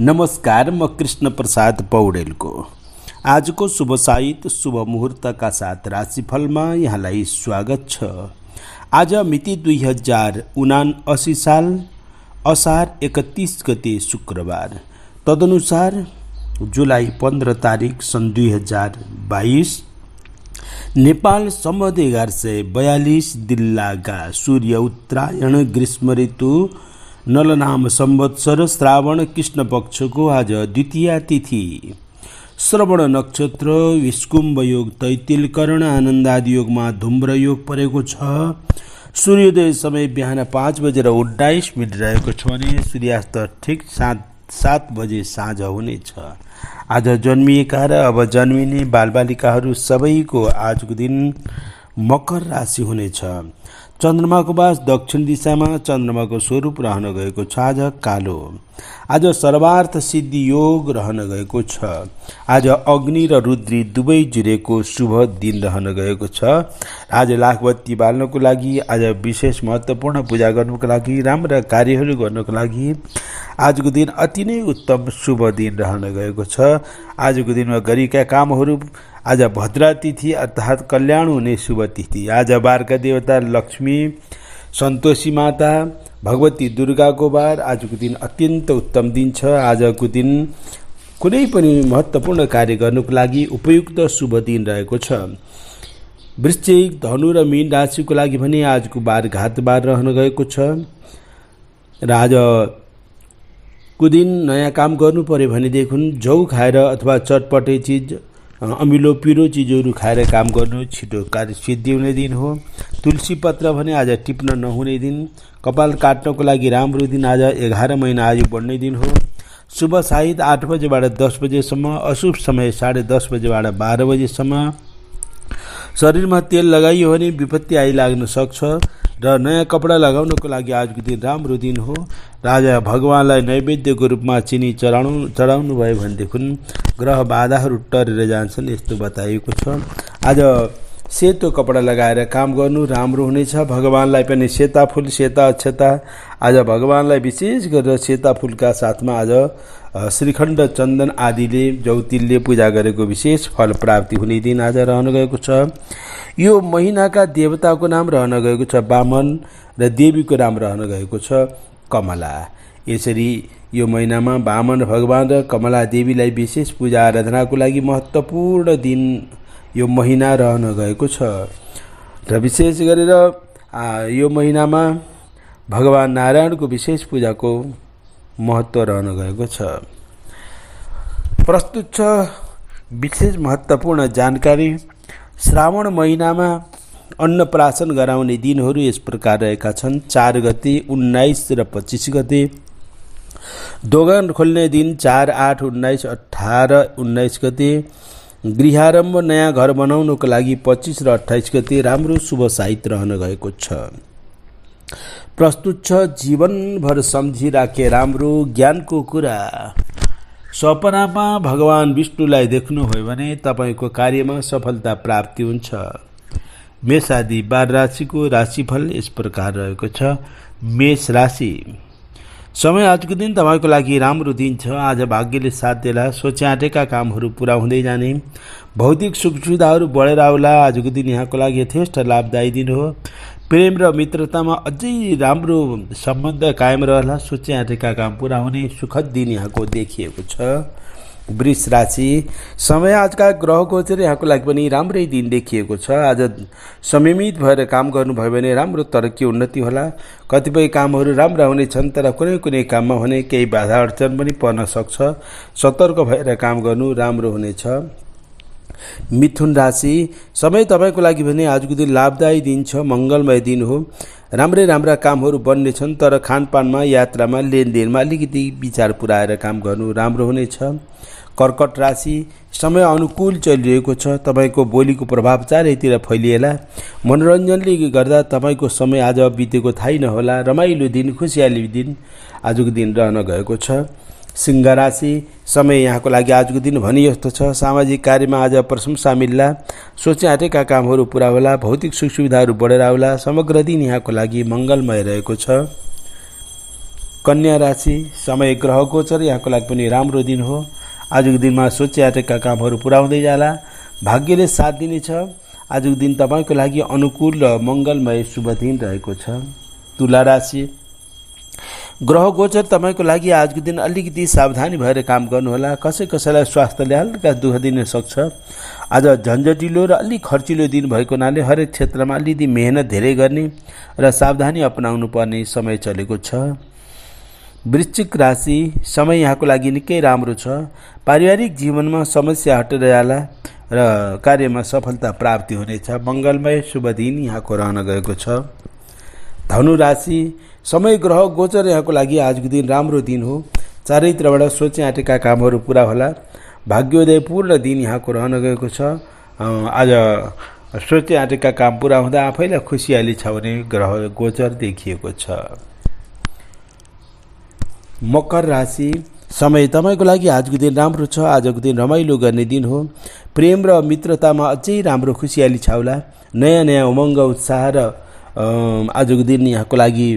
नमस्कार म कृष्ण प्रसाद पौडेलको आजको शुभ साहित्य शुभ मुहुर्तका साथ राशिफलमा यहाँलाई स्वागत छ आज मिति दुई हजार उना असी साल असार एकतिस गते शुक्रबार तदनुसार जुलाई पन्ध्र तारिक सन् दुई हजार बाइस नेपाल सम्बन्ध एघार सय बयालिस दिल्लाका सूर्य उत्तरायण ग्रीष्म ऋतु नलनाम संवत्सर श्रावण कृष्ण पक्षको आज द्वितीय तिथि श्रवण नक्षत्र विस्कुम्भ योग तैतिल आनन्द योगमा धुम्र योग परेको छ सूर्योदय समय बिहान पाँच बजेर उन्नाइस मिनट रहेको छ भने सूर्यास्त ठिक सात सात बजे साँझ हुनेछ आज जन्मिएका र अब जन्मिने बालबालिकाहरू सबैको आजको दिन मकर राशि हुनेछ चन्द्रमाको बास दक्षिण दिशामा चन्द्रमाको स्वरूप रहन गएको छ आज कालो आज सर्वार्थ सिद्धि योग रहन गएको छ आज अग्नि र रुद्री दुवै जुरेको शुभ दिन रहन गएको छ आज लाखबत्ती बाल्नको लागि आज विशेष महत्त्वपूर्ण पूजा गर्नुको लागि राम्रा कार्यहरू गर्नको लागि आजको दिन अति नै उत्तम शुभ दिन रहन गएको छ आजको दिनमा गरेका कामहरू आज भद्रा तिथि अर्थात् कल्याण हुने शुभ तिथि आज बारका देवता लक्ष्मी सन्तोषी माता भगवती दुर्गाको बार आजको दिन अत्यन्त उत्तम दिन छ आजको दिन कुनै पनि महत्त्वपूर्ण कार्य गर्नुको लागि उपयुक्त शुभ दिन रहेको छ वृश्चिक धनु र मीन राशिको लागि भने आजको बार घात बार रहन गएको छ र आज दिन नयाँ काम गर्नु पर्यो भनेदेखि झौ खाएर अथवा चटपटे चिज अमिलो पिरो चिजहरू खाएर काम गर्नु छिटो कार्य सिद्धि हुने दिन हो तुलसी पत्र भने आज टिप्न नहुने दिन कपाल काट्नको लागि राम्रो दिन आज एघार महिना आयु बढ्ने दिन हो शुभ साहित आठ बजेबाट दस बजेसम्म अशुभ समय साढे दस बजेबाट बाह्र बजेसम्म शरीरमा तेल लगाइयो भने विपत्ति आइलाग्न सक्छ र नयाँ कपडा लगाउनको लागि आजको दिन राम्रो दिन हो राजा भगवान्लाई नैवेद्यको रूपमा चिनी चढाउनु चढाउनु भयो भनेदेखि ग्रह बाधाहरू टरेर जान्छन् यस्तो बताइएको छ आज सेतो कपडा लगाएर काम गर्नु राम्रो हुनेछ भगवान्लाई पनि सेता फुल सेता अक्षता आज भगवान्लाई विशेष गरेर सेता फुलका साथमा आज श्रीखण्ड चन्दन आदिले जौतिलले पूजा गरेको विशेष फल प्राप्ति हुने दिन आज रहन गएको छ यो महिनाका देवताको नाम रहन गएको छ बामन र देवीको नाम रहन गएको छ कमला यसरी यो महिनामा बामन भगवान र कमला देवीलाई विशेष पूजा आराधनाको लागि महत्त्वपूर्ण दिन यो महिना रहन गएको छ र विशेष गरेर यो महिनामा भगवान नारायणको विशेष पूजाको महत्त्व रहन गएको छ प्रस्तुत छ विशेष महत्त्वपूर्ण जानकारी श्रावण महिनामा अन्नप्राशन गराउने दिनहरू यस प्रकार रहेका छन् चार गते उन्नाइस र पच्चिस गते दोकान खोल्ने दिन चार आठ उन्नाइस अठार उन्नाइस गते गृहारम्भ नयाँ घर बनाउनको लागि पच्चिस र अठाइस गते राम्रो शुभ साहित्य रहन गएको छ प्रस्तुत छ जीवनभर सम्झिराखे राम्रो ज्ञानको कुरा सपनामा भगवान् विष्णुलाई देख्नु देख्नुभयो भने तपाईँको कार्यमा सफलता प्राप्ति हुन्छ मेष आदि बार राशिको राशिफल यस प्रकार रहेको छ मेष राशि समय आजको दिन तपाईँको लागि राम्रो दिन छ आज भाग्यले साथ दिएला सोचे आँटेका कामहरू पुरा हुँदै जाने भौतिक सुख सुविधाहरू बढेर आउला आजको दिन यहाँको लागि यथेष्ट लाभदायी दिन हो प्रेम र मित्रतामा अझै राम्रो सम्बन्ध कायम रहला सोचे आँटेका काम पुरा हुने सुखद दिन यहाँको देखिएको छ वृष राशि समय आजका ग्रह गोचर यहाँको लागि पनि राम्रै दिन देखिएको छ आज संयमित भएर काम गर्नुभयो भने राम्रो तरक्की उन्नति होला कतिपय कामहरू राम्रा हुनेछन् तर कुनै कुनै काममा हुने केही बाधा अडचन पनि पर्न सक्छ सतर्क भएर काम गर्नु राम्रो हुनेछ मिथुन राशि समय तपाईँको लागि भने आजको दिन लाभदायी दिन छ मङ्गलमय दिन हो राम्रै राम्रा कामहरू बन्नेछन् तर खानपानमा यात्रामा लेनदेनमा अलिकति विचार पुऱ्याएर काम गर्नु राम्रो हुनेछ कर्कट राशि समय अनुकूल चलिरहेको छ तपाईँको बोलीको प्रभाव चारैतिर फैलिएला मनोरञ्जनले गर्दा तपाईँको समय आज बितेको थाहै नहोला रमाइलो दिन खुसियाली दिन आजको दिन रहन गएको छ सिंह राशि समय यहाँको लागि आजको दिन भने जस्तो छ सामाजिक कार्यमा आज प्रशंसा मिल्ला सोचे आँटेका कामहरू पुरा होला भौतिक सुख सुविधाहरू बढेर आउला समग्र दिन यहाँको लागि मङ्गलमय रहेको छ कन्या राशि समय ग्रह गोचर यहाँको लागि पनि राम्रो दिन हो आजको दिनमा सोच्याटेका कामहरू पुरा हुँदै जाला भाग्यले साथ दिनेछ आजको दिन तपाईँको लागि अनुकूल र मङ्गलमय शुभ दिन रहेको छ तुला राशि ग्रह गोचर तपाईँको लागि आजको दिन अलिकति सावधानी भएर काम गर्नुहोला कसै कसैलाई स्वास्थ्यले हल्का दुःख दिन सक्छ आज झन्झटिलो र अलिक खर्चिलो दिन भएको हुनाले हरेक क्षेत्रमा अलिकति मेहनत धेरै गर्ने र सावधानी अपनाउनु पर्ने समय चलेको छ वृश्चिक राशि समय यहाँको लागि निकै राम्रो छ पारिवारिक जीवनमा समस्या हटेर जाला र कार्यमा सफलता प्राप्ति हुनेछ मङ्गलमय शुभ दिन यहाँको रहन गएको छ धनु राशि समय ग्रह गोचर यहाँको लागि आजको दिन राम्रो दिन हो चारैतिरबाट सोचे आँटेका कामहरू पुरा होला पूर्ण दिन यहाँको रहन गएको छ आज सोचे आँटेका काम पुरा हुँदा आफैलाई खुसियाली छ भने ग्रह गोचर देखिएको छ मकर राशि समय तपाईँको लागि आजको दिन राम्रो छ आजको दिन रमाइलो गर्ने दिन हो प्रेम र मित्रतामा अझै राम्रो खुसियाली छाउला नयाँ नयाँ उमङ्ग उत्साह र आजको दिन यहाँको लागि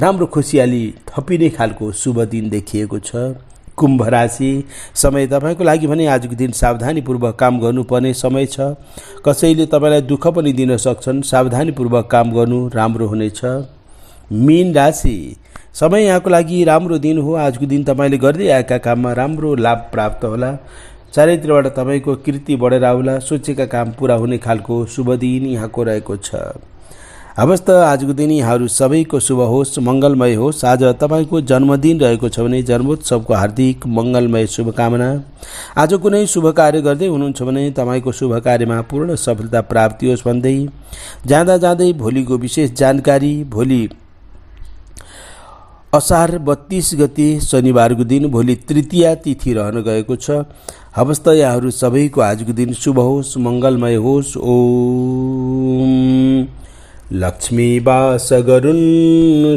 राम्रो खुसियाली थपिने खालको शुभ दिन देखिएको छ कुम्भ राशि समय तपाईँको लागि भने आजको दिन सावधानीपूर्वक काम गर्नुपर्ने समय छ कसैले तपाईँलाई दुःख पनि दिन सक्छन् सावधानीपूर्वक काम गर्नु राम्रो हुनेछ मीन राशि समय यहाँको लागि राम्रो दिन हो आजको दिन तपाईँले गर्दै आएका काममा राम्रो लाभ प्राप्त होला चारैतिरबाट तपाईँको कृति बढेर आउला सोचेका काम पुरा हुने खालको शुभ दिन यहाँको रहेको छ हवस् त आजको दिन यहाँहरू सबैको शुभ होस् मङ्गलमय होस् आज तपाईँको जन्मदिन रहेको छ भने जन्मोत्सवको हार्दिक मङ्गलमय शुभकामना आज कुनै शुभ कार्य गर्दै हुनुहुन्छ भने तपाईँको शुभ कार्यमा पूर्ण सफलता प्राप्ति होस् भन्दै जाँदा जाँदै भोलिको विशेष जानकारी भोलि असार बत्तिस गति शनिबारको दिन भोलि तृतीय तिथि रहन गएको छ हवस् त यहाँहरू सबैको आजको दिन शुभ होस् मङ्गलमय होस् ओम लक्ष्मी वास गरुन्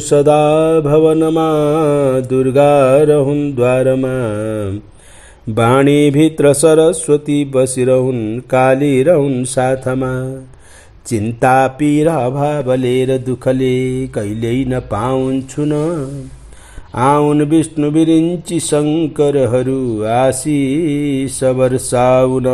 सदा भवनमा दुर्गा रहुन् द्वारमा बाणीभित्र सरस्वती बसिरहन् काली रहन् साथमा चिन्ता पीरा भावले र दुःखले कहिल्यै नपाउँछु न आउन विष्णु बिरिन्ची शङ्करहरू आशिष वर्षाउन